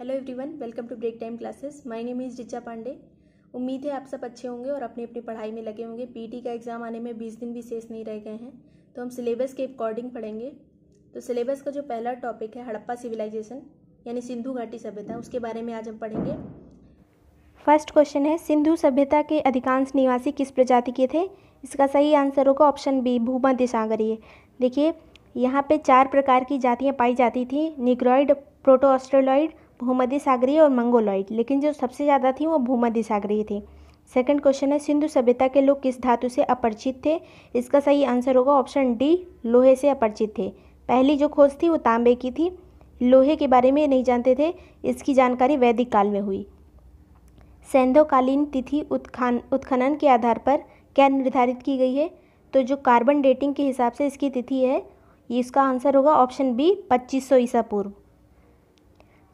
hello everyone welcome to break time classes my name is Richa Pandey उम्मीद है आप सब अच्छे होंगे और अपनी अपनी पढ़ाई में लगे होंगे पीटी e का एग्ज़ाम आने में बीस दिन भी शेष नहीं रह गए हैं तो हम सिलेबस के अकॉर्डिंग पढ़ेंगे तो सिलेबस का जो पहला टॉपिक है हड़प्पा सिविलाइजेशन यानी सिंधु घाटी सभ्यता उसके बारे में आज हम पढ़ेंगे फर्स्ट क्वेश्चन है सिंधु सभ्यता के अधिकांश निवासी किस प्रजाति के थे इसका सही आंसर होगा ऑप्शन बी भूमध्य सागरीय देखिए यहाँ पे चार प्रकार की जातियाँ पाई जाती थी निग्रॉइड प्रोटो ऑस्ट्रोलॉइड भूमध्य सागरीय और मंगोलॉइड लेकिन जो सबसे ज़्यादा थी वो भूमध्य सागरीय थी सेकंड क्वेश्चन है सिंधु सभ्यता के लोग किस धातु से अपरिचित थे इसका सही आंसर होगा ऑप्शन डी लोहे से अपरिचित थे पहली जो खोज थी वो तांबे की थी लोहे के बारे में नहीं जानते थे इसकी जानकारी वैदिक काल में हुई सैंधोकालीन तिथि उत्खान उत्खनन के आधार पर क्या निर्धारित की गई है तो जो कार्बन डेटिंग के हिसाब से इसकी तिथि है इसका आंसर होगा ऑप्शन बी पच्चीस सौ ईसा पूर्व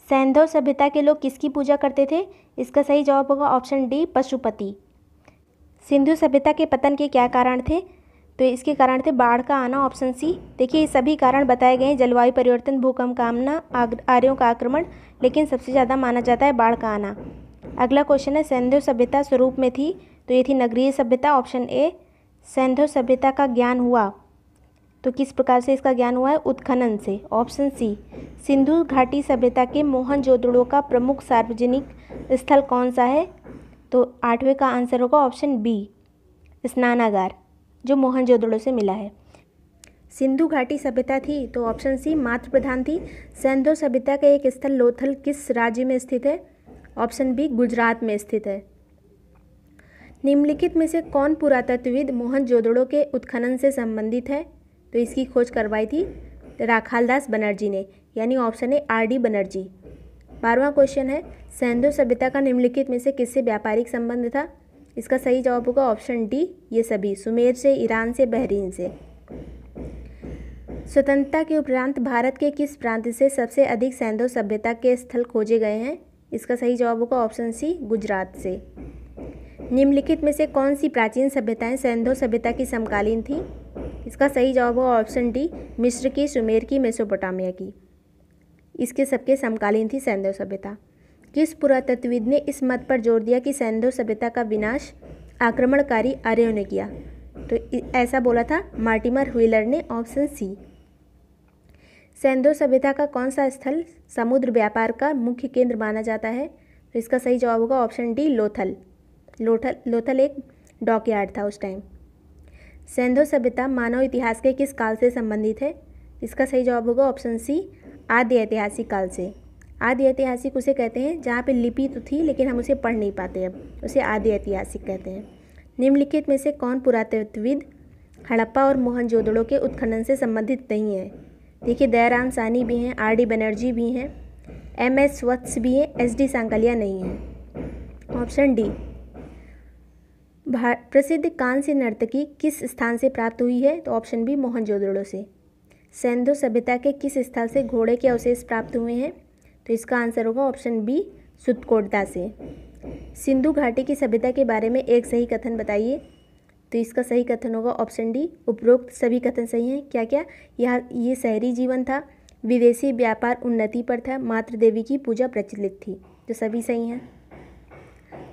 सैंधव सभ्यता के लोग किसकी पूजा करते थे इसका सही जवाब होगा ऑप्शन डी पशुपति सिंधु सभ्यता के पतन के क्या कारण थे तो इसके कारण थे बाढ़ का आना ऑप्शन सी देखिए ये सभी कारण बताए गए हैं जलवायु परिवर्तन भूकंप का आमना आर्यों का आक्रमण लेकिन सबसे ज़्यादा माना जाता है बाढ़ का आना अगला क्वेश्चन है सैंधव सभ्यता स्वरूप में थी तो ये थी नगरीय सभ्यता ऑप्शन ए सैंधव सभ्यता का ज्ञान हुआ तो किस प्रकार से इसका ज्ञान हुआ है उत्खनन से ऑप्शन सी सिंधु घाटी सभ्यता के मोहनजोदड़ो का प्रमुख सार्वजनिक स्थल कौन सा है तो आठवें का आंसर होगा ऑप्शन बी स्नानागार जो मोहनजोदड़ो से मिला है सिंधु घाटी सभ्यता थी तो ऑप्शन सी मात्र प्रधान थी सैंधो सभ्यता का एक स्थल लोथल किस राज्य में स्थित है ऑप्शन बी गुजरात में स्थित है निम्नलिखित में से कौन पुरातत्वविद जोदड़ों के उत्खनन से संबंधित है तो इसकी खोज करवाई थी राखालदास बनर्जी ने यानी ऑप्शन है आर डी बनर्जी बारवा क्वेश्चन है सैंधु सभ्यता का निम्नलिखित में से किससे व्यापारिक संबंध था इसका सही जवाब होगा ऑप्शन डी ये सभी सुमेर से ईरान से बहरीन से स्वतंत्रता के उपरांत भारत के किस प्रांत से सबसे अधिक सैंधो सभ्यता के स्थल खोजे गए हैं इसका सही जवाब होगा ऑप्शन सी गुजरात से निम्नलिखित में से कौन सी प्राचीन सभ्यताएं सैंधो सभ्यता की समकालीन थी इसका सही जवाब होगा ऑप्शन डी मिस्र की सुमेर की मेसोपोटामिया की इसके सबके समकालीन थी सैंधव सभ्यता किस पुरातत्वविद ने इस मत पर जोर दिया कि सैंधव सभ्यता का विनाश आक्रमणकारी आर्यों ने किया तो ऐसा बोला था मार्टिमर हुईलर ने ऑप्शन सी सैंधव सभ्यता का कौन सा स्थल समुद्र व्यापार का मुख्य केंद्र माना जाता है तो इसका सही जवाब होगा ऑप्शन डी लोथल लोथल लोथल एक डॉकयार्ड था उस टाइम सेंधो सभ्यता मानव इतिहास के किस काल से संबंधित है इसका सही जवाब होगा ऑप्शन सी आदि ऐतिहासिक काल से आदि ऐतिहासिक उसे कहते हैं जहाँ पे लिपि तो थी लेकिन हम उसे पढ़ नहीं पाते अब उसे आदि ऐतिहासिक कहते हैं निम्नलिखित में से कौन पुरातत्वविद हड़प्पा और मोहनजोदड़ो के उत्खनन से संबंधित नहीं है देखिए दयाराम सानी भी हैं आर डी बनर्जी भी हैं एम एस वत्स भी हैं एस डी सांकलिया नहीं है ऑप्शन डी प्रसिद्ध कांस्य नर्तकी किस स्थान से प्राप्त हुई है तो ऑप्शन बी मोहनजोदड़ो से सेंधु सभ्यता के किस स्थल से घोड़े के अवशेष प्राप्त हुए हैं तो इसका आंसर होगा ऑप्शन बी सुतकोटता से सिंधु घाटी की सभ्यता के बारे में एक सही कथन बताइए तो इसका सही कथन होगा ऑप्शन डी उपरोक्त सभी कथन सही हैं क्या क्या यह ये शहरी जीवन था विदेशी व्यापार उन्नति पर था मातृ देवी की पूजा प्रचलित थी तो सभी सही हैं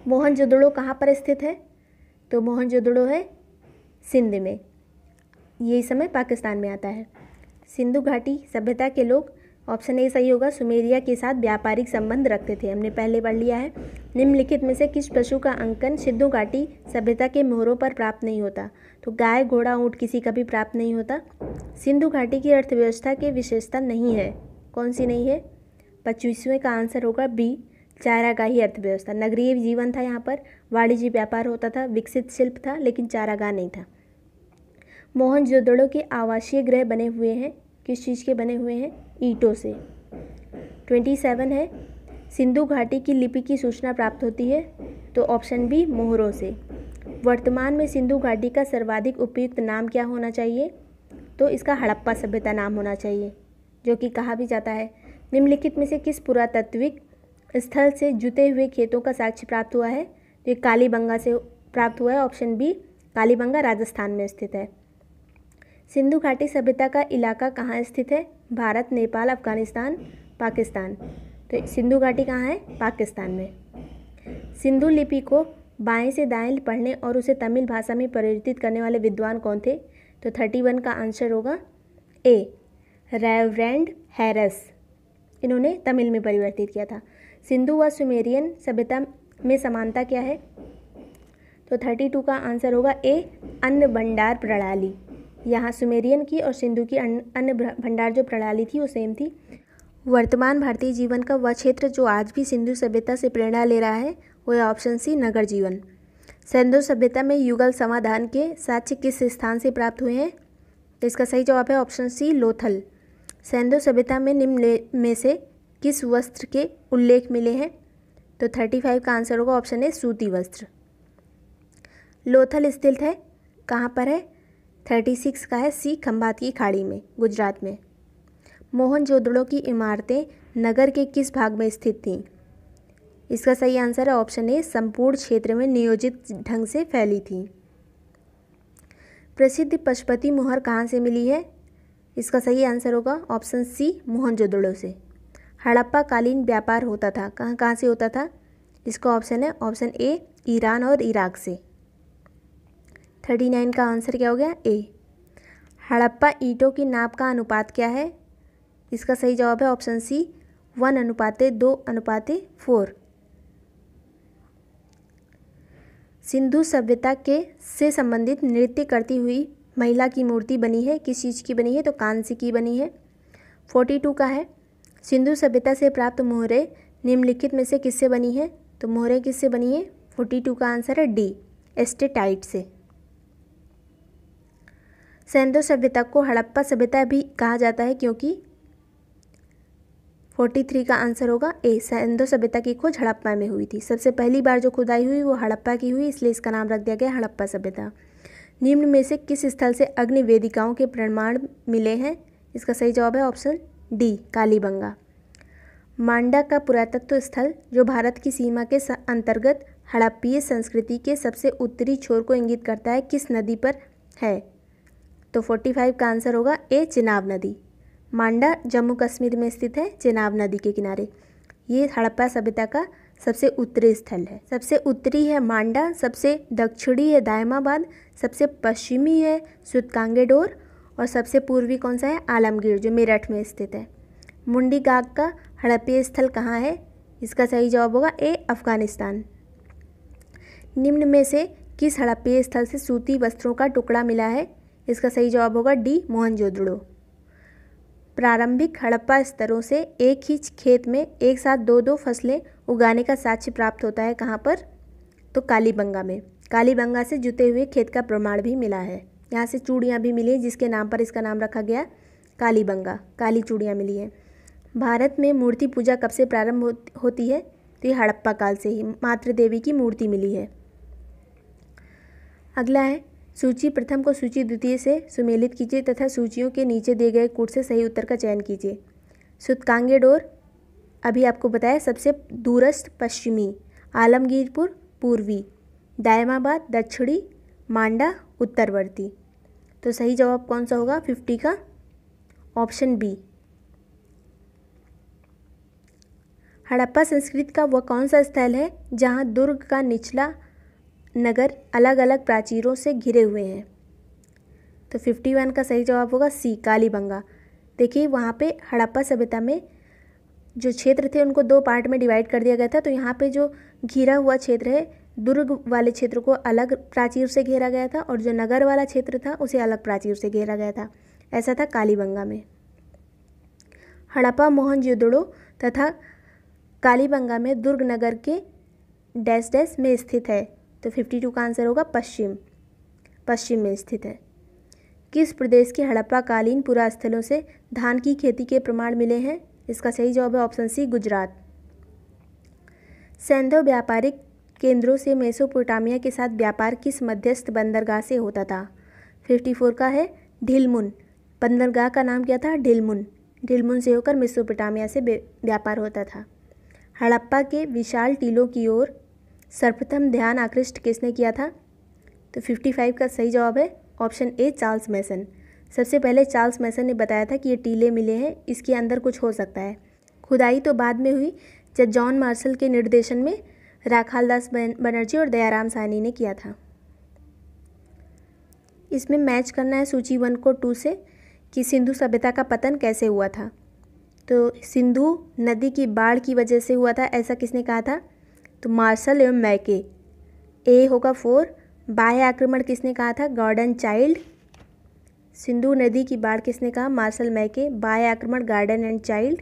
मोहनजोदड़ो कहाँ पर स्थित है तो मोहनजोदड़ो है सिंध में ये समय पाकिस्तान में आता है सिंधु घाटी सभ्यता के लोग ऑप्शन ए सही होगा सुमेरिया के साथ व्यापारिक संबंध रखते थे हमने पहले पढ़ लिया है निम्नलिखित में से किस पशु का अंकन सिंधु घाटी सभ्यता के मोहरों पर प्राप्त नहीं होता तो गाय घोड़ा ऊँट किसी का भी प्राप्त नहीं होता सिंधु घाटी की अर्थव्यवस्था की विशेषता नहीं है कौन सी नहीं है पच्चीसवें का आंसर होगा बी चारागाही अर्थव्यवस्था नगरीय जीवन था यहाँ पर वाणिज्य व्यापार होता था विकसित शिल्प था लेकिन चारागाह नहीं था मोहन जोदड़ो के आवासीय ग्रह बने हुए हैं किस चीज़ के बने हुए हैं ईंटों से ट्वेंटी सेवन है सिंधु घाटी की लिपि की सूचना प्राप्त होती है तो ऑप्शन बी मोहरों से वर्तमान में सिंधु घाटी का सर्वाधिक उपयुक्त नाम क्या होना चाहिए तो इसका हड़प्पा सभ्यता नाम होना चाहिए जो कि कहा भी जाता है निम्नलिखित में से किस पुरातत्विक स्थल से जुते हुए खेतों का साक्ष्य प्राप्त हुआ है तो ये कालीबंगा से प्राप्त हुआ है ऑप्शन बी कालीबंगा राजस्थान में स्थित है सिंधु घाटी सभ्यता का इलाका कहाँ स्थित है भारत नेपाल अफगानिस्तान पाकिस्तान तो सिंधु घाटी कहाँ है पाकिस्तान में सिंधु लिपि को बाएं से दाएं पढ़ने और उसे तमिल भाषा में परिवर्तित करने वाले विद्वान कौन थे तो थर्टी वन का आंसर होगा ए रेवरेंड हैरस इन्होंने तमिल में परिवर्तित किया था सिंधु व सुमेरियन सभ्यता में समानता क्या है तो थर्टी टू का आंसर होगा ए अन्न भंडार प्रणाली यहाँ सुमेरियन की और सिंधु की अन्न भंडार जो प्रणाली थी वो सेम थी वर्तमान भारतीय जीवन का वह क्षेत्र जो आज भी सिंधु सभ्यता से प्रेरणा ले रहा है वह ऑप्शन सी नगर जीवन सिंधु सभ्यता में युगल समाधान के साक्ष्य किस स्थान से प्राप्त हुए हैं तो इसका सही जवाब है ऑप्शन सी लोथल सिंधु सभ्यता में निम्न में से किस वस्त्र के उल्लेख मिले हैं तो थर्टी फाइव का आंसर होगा ऑप्शन ए सूती वस्त्र लोथल स्थित है कहाँ पर है थर्टी सिक्स का है सी खम्भात की खाड़ी में गुजरात में मोहन जोदड़ों की इमारतें नगर के किस भाग में स्थित थीं इसका सही आंसर है ऑप्शन ए संपूर्ण क्षेत्र में नियोजित ढंग से फैली थी प्रसिद्ध पशुपति मुहर कहाँ से मिली है इसका सही आंसर होगा ऑप्शन सी मोहनजोदड़ो से हड़प्पा कालीन व्यापार होता था कहाँ कहाँ से होता था इसका ऑप्शन है ऑप्शन ए ईरान और इराक से थर्टी नाइन का आंसर क्या हो गया ए हड़प्पा ईंटों की नाप का अनुपात क्या है इसका सही जवाब है ऑप्शन सी वन अनुपाते दो अनुपाते फोर सिंधु सभ्यता के से संबंधित नृत्य करती हुई महिला की मूर्ति बनी है किस चीज़ की बनी है तो कांस्य की बनी है फोर्टी टू का है सिंधु सभ्यता से प्राप्त मोहरे निम्नलिखित में से किससे बनी है तो मोहरे किससे बनी है फोर्टी टू का आंसर है डी एस्टेटाइट से सिंधु सभ्यता को हड़प्पा सभ्यता भी कहा जाता है क्योंकि फोर्टी थ्री का आंसर होगा ए सिंधु सभ्यता की खोज हड़प्पा में हुई थी सबसे पहली बार जो खुदाई हुई वो हड़प्पा की हुई इसलिए इसका नाम रख दिया गया हड़प्पा सभ्यता निम्न में से किस स्थल से अग्निवेदिकाओं के प्रमाण मिले हैं इसका सही जवाब है ऑप्शन डी कालीबंगा मांडा का पुरातत्व स्थल जो भारत की सीमा के अंतर्गत हड़प्पीय संस्कृति के सबसे उत्तरी छोर को इंगित करता है किस नदी पर है तो 45 का आंसर होगा ए चिनाब नदी मांडा जम्मू कश्मीर में स्थित है चिनाब नदी के किनारे ये हड़प्पा सभ्यता का सबसे उत्तरी स्थल है सबसे उत्तरी है मांडा सबसे दक्षिणी है दायमाबाद सबसे पश्चिमी है सुतकांगेडोर और सबसे पूर्वी कौन सा है आलमगीर जो मेरठ में स्थित है मुंडी गाग का हड़प्पीय स्थल कहाँ है इसका सही जवाब होगा ए अफगानिस्तान निम्न में से किस हड़प्पीय स्थल से सूती वस्त्रों का टुकड़ा मिला है इसका सही जवाब होगा डी मोहनजोदड़ो प्रारंभिक हड़प्पा स्तरों से एक ही खेत में एक साथ दो दो फसलें उगाने का साक्ष्य प्राप्त होता है कहाँ पर तो कालीबंगा में कालीबंगा से जुते हुए खेत का प्रमाण भी मिला है यहाँ से चूड़ियाँ भी मिली जिसके नाम पर इसका नाम रखा गया कालीबंगा काली चूड़ियाँ मिली हैं भारत में मूर्ति पूजा कब से प्रारंभ होती है तो ये हड़प्पा काल से ही मातृ देवी की मूर्ति मिली है अगला है सूची प्रथम को सूची द्वितीय से सुमेलित कीजिए तथा सूचियों के नीचे दिए गए कूट से सही उत्तर का चयन कीजिए सुतकांगे डोर अभी आपको बताया सबसे दूरस्थ पश्चिमी आलमगीरपुर पूर्वी दायमाबाद दक्षिणी मांडा उत्तरवर्ती तो सही जवाब कौन सा होगा फिफ्टी का ऑप्शन बी हड़प्पा संस्कृत का वह कौन सा स्थल है जहाँ दुर्ग का निचला नगर अलग अलग प्राचीरों से घिरे हुए हैं तो फिफ्टी वन का सही जवाब होगा सी कालीबंगा देखिए वहाँ पे हड़प्पा सभ्यता में जो क्षेत्र थे उनको दो पार्ट में डिवाइड कर दिया गया था तो यहाँ पे जो घिरा हुआ क्षेत्र है दुर्ग वाले क्षेत्र को अलग प्राचीर से घेरा गया था और जो नगर वाला क्षेत्र था उसे अलग प्राचीर से घेरा गया था ऐसा था कालीबंगा में हड़प्पा मोहनजोदड़ो तथा कालीबंगा में दुर्ग नगर के डैश डैश में स्थित है तो फिफ्टी टू का आंसर होगा पश्चिम पश्चिम में स्थित है किस प्रदेश के हड़प्पा कालीन पुरास्थलों से धान की खेती के प्रमाण मिले हैं इसका सही जवाब है ऑप्शन सी गुजरात सैंधव व्यापारिक केंद्रों से मेसोपोटामिया के साथ व्यापार किस मध्यस्थ बंदरगाह से होता था फिफ्टी फोर का है ढिलमुन बंदरगाह का नाम क्या था ढिलमुन ढिलमुन से होकर मेसोपोटामिया से व्यापार होता था हड़प्पा के विशाल टीलों की ओर सर्वप्रथम ध्यान आकृष्ट किसने किया था तो फिफ्टी फाइव का सही जवाब है ऑप्शन ए चार्ल्स मैसन सबसे पहले चार्ल्स मैसन ने बताया था कि ये टीले मिले हैं इसके अंदर कुछ हो सकता है खुदाई तो बाद में हुई जब जॉन मार्शल के निर्देशन में राखाल दास बनर्जी और दयाराम सहनी ने किया था इसमें मैच करना है सूची वन को टू से कि सिंधु सभ्यता का पतन कैसे हुआ था तो सिंधु नदी की बाढ़ की वजह से हुआ था ऐसा किसने कहा था तो मार्शल एवं मैके ए होगा फोर बाह्य आक्रमण किसने कहा था गार्डन चाइल्ड सिंधु नदी की बाढ़ किसने कहा मार्शल मैके बाह्य आक्रमण गार्डन एंड चाइल्ड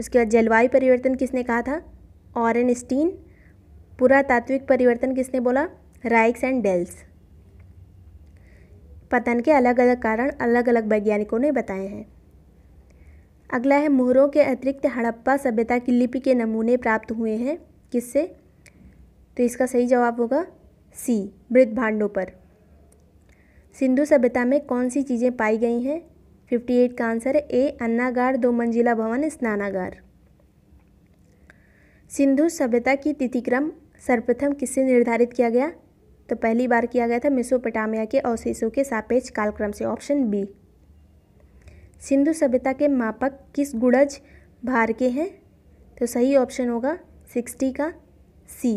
उसके बाद जलवायु परिवर्तन किसने कहा था ऑरन स्टीन पुरातात्विक परिवर्तन किसने बोला राइक्स एंड डेल्स पतन के अलग अलग कारण अलग अलग वैज्ञानिकों ने बताए हैं अगला है मुहरों के अतिरिक्त हड़प्पा सभ्यता की लिपि के नमूने प्राप्त हुए हैं किससे तो इसका सही जवाब होगा सी मृत भांडों पर सिंधु सभ्यता में कौन सी चीज़ें पाई गई हैं 58 का आंसर है ए अन्नागार दो मंजिला भवन स्नानागार सिंधु सभ्यता की तिथिक्रम सर्वप्रथम किससे निर्धारित किया गया तो पहली बार किया गया था मेसोपोटामिया के अवशेषों के सापेक्ष कालक्रम से ऑप्शन बी सिंधु सभ्यता के मापक किस गुड़ज भार के हैं तो सही ऑप्शन होगा सिक्सटी का सी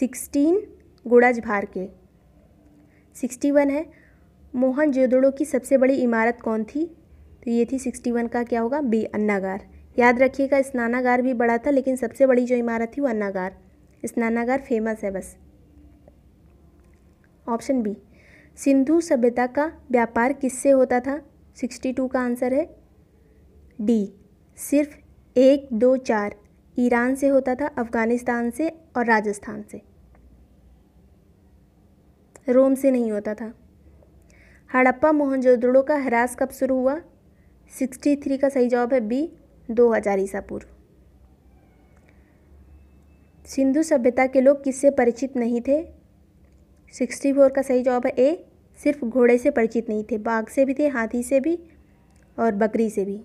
सिक्सटीन गुड़ज भार के सिक्सटी वन है मोहन जोदड़ो की सबसे बड़ी इमारत कौन थी तो ये थी सिक्सटी वन का क्या होगा बी अन्नागार याद रखिएगा स्नानागार भी बड़ा था लेकिन सबसे बड़ी जो इमारत थी वो अन्नागार स्नानागार फेमस है बस ऑप्शन बी सिंधु सभ्यता का व्यापार किससे होता था सिक्सटी टू का आंसर है डी सिर्फ एक दो चार ईरान से होता था अफ़गानिस्तान से और राजस्थान से रोम से नहीं होता था हड़प्पा मोहनजोदड़ो का हरास कब शुरू हुआ सिक्सटी थ्री का सही जवाब है बी दो हज़ार ईसा पूर्व सिंधु सभ्यता के लोग किससे परिचित नहीं थे सिक्सटी फोर का सही जवाब है ए सिर्फ घोड़े से परिचित नहीं थे बाघ से भी थे हाथी से भी और बकरी से भी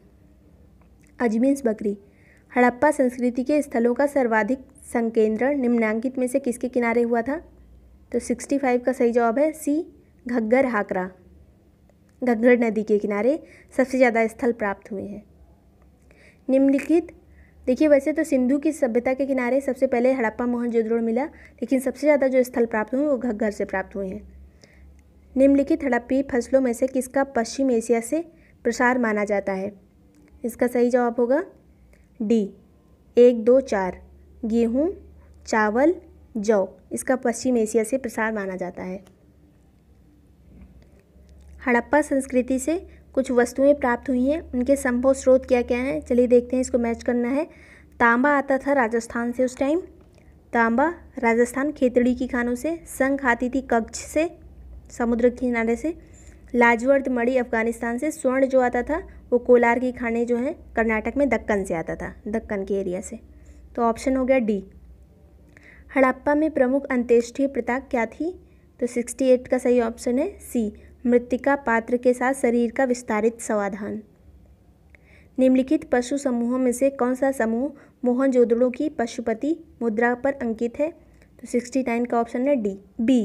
अजमीन्स बकरी हड़प्पा संस्कृति के स्थलों का सर्वाधिक संकेंद्रण निम्नांकित में से किसके किनारे हुआ था तो सिक्सटी फाइव का सही जवाब है सी घग्गर हाकरा घग्गर नदी के किनारे सबसे ज़्यादा स्थल प्राप्त हुए हैं निम्नलिखित देखिए वैसे तो सिंधु की सभ्यता के किनारे सबसे पहले हड़प्पा मोहनजोदड़ो मिला लेकिन सबसे ज़्यादा जो स्थल प्राप्त हुए वो घग्घर से प्राप्त हुए हैं निम्नलिखित हड़प्पी फसलों में से किसका पश्चिम एशिया से प्रसार माना जाता है इसका सही जवाब होगा डी एक दो चार गेहूँ चावल जौ इसका पश्चिम एशिया से प्रसार माना जाता है हड़प्पा संस्कृति से कुछ वस्तुएं प्राप्त हुई हैं उनके संभव स्रोत क्या क्या हैं चलिए देखते हैं इसको मैच करना है तांबा आता था राजस्थान से उस टाइम तांबा राजस्थान खेतड़ी की खानों से संख आती थी कक्ष से समुद्र किनारे से लाजवर्द मड़ी अफगानिस्तान से स्वर्ण जो आता था वो कोलार की खाने जो हैं कर्नाटक में दक्कन से आता था दक्कन के एरिया से तो ऑप्शन हो गया डी हड़प्पा में प्रमुख अंत्येष्टि प्रथा क्या थी तो सिक्सटी एट का सही ऑप्शन है सी मृतिका पात्र के साथ शरीर का विस्तारित समाधान निम्नलिखित पशु समूहों में से कौन सा समूह मोहन की पशुपति मुद्रा पर अंकित है तो सिक्सटी नाइन का ऑप्शन है डी बी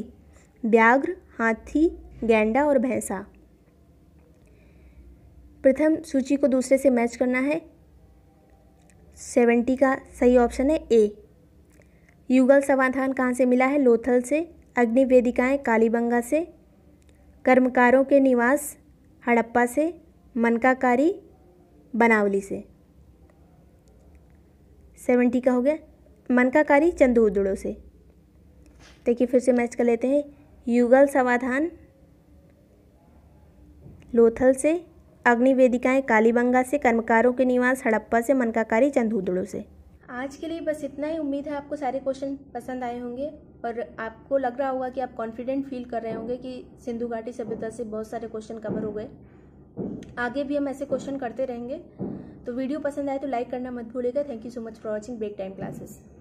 व्याघ्र हाथी गैंडा और भैंसा प्रथम सूची को दूसरे से मैच करना है सेवेंटी का सही ऑप्शन है ए युगल समाधान कहाँ से मिला है लोथल से अग्निवेदिकाएँ कालीबंगा से कर्मकारों के निवास हड़प्पा से मनकाकारी बनावली से सेवेंटी का हो गया मनकाकारी चंदूदड़ों से देखिए फिर से मैच कर लेते हैं युगल समाधान लोथल से अग्निवेदिकाएं कालीबंगा से कर्मकारों के निवास हड़प्पा से मनकाकारी चंदूदड़ों से आज के लिए बस इतना ही उम्मीद है आपको सारे क्वेश्चन पसंद आए होंगे और आपको लग रहा होगा कि आप कॉन्फिडेंट फील कर रहे होंगे कि सिंधु घाटी सभ्यता से बहुत सारे क्वेश्चन कवर हो गए आगे भी हम ऐसे क्वेश्चन करते रहेंगे तो वीडियो पसंद आए तो लाइक करना मत भूलेगा thank you so much for watching break time classes